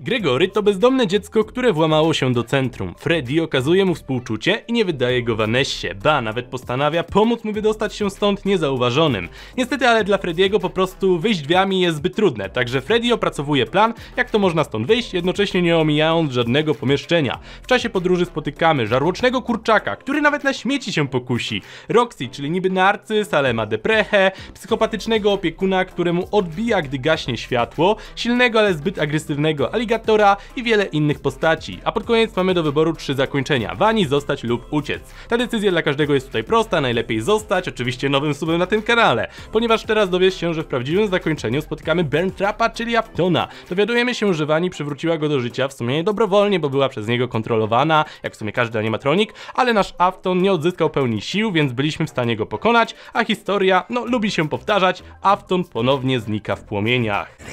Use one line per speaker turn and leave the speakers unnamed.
Gregory to bezdomne dziecko, które włamało się do centrum. Freddy okazuje mu współczucie i nie wydaje go Vanessie, ba, nawet postanawia pomóc mu wydostać się stąd niezauważonym. Niestety, ale dla Freddy'ego po prostu wyjść drzwiami jest zbyt trudne, także Freddy opracowuje plan, jak to można stąd wyjść, jednocześnie nie omijając żadnego pomieszczenia. W czasie podróży spotykamy żarłocznego kurczaka, który nawet na śmieci się pokusi, Roxy, czyli niby narcyz, ale ma psychopatycznego opiekuna, któremu odbija, gdy gaśnie światło, silnego, ale zbyt agresywnego, ale i wiele innych postaci. A pod koniec mamy do wyboru trzy zakończenia. Wani, zostać lub uciec. Ta decyzja dla każdego jest tutaj prosta, najlepiej zostać, oczywiście nowym subem na tym kanale, ponieważ teraz dowiesz się, że w prawdziwym zakończeniu spotykamy Trapa, czyli Aptona. Dowiadujemy się, że Wani przywróciła go do życia, w sumie dobrowolnie, bo była przez niego kontrolowana, jak w sumie każdy animatronik, ale nasz Afton nie odzyskał pełni sił, więc byliśmy w stanie go pokonać, a historia, no lubi się powtarzać, Afton ponownie znika w płomieniach.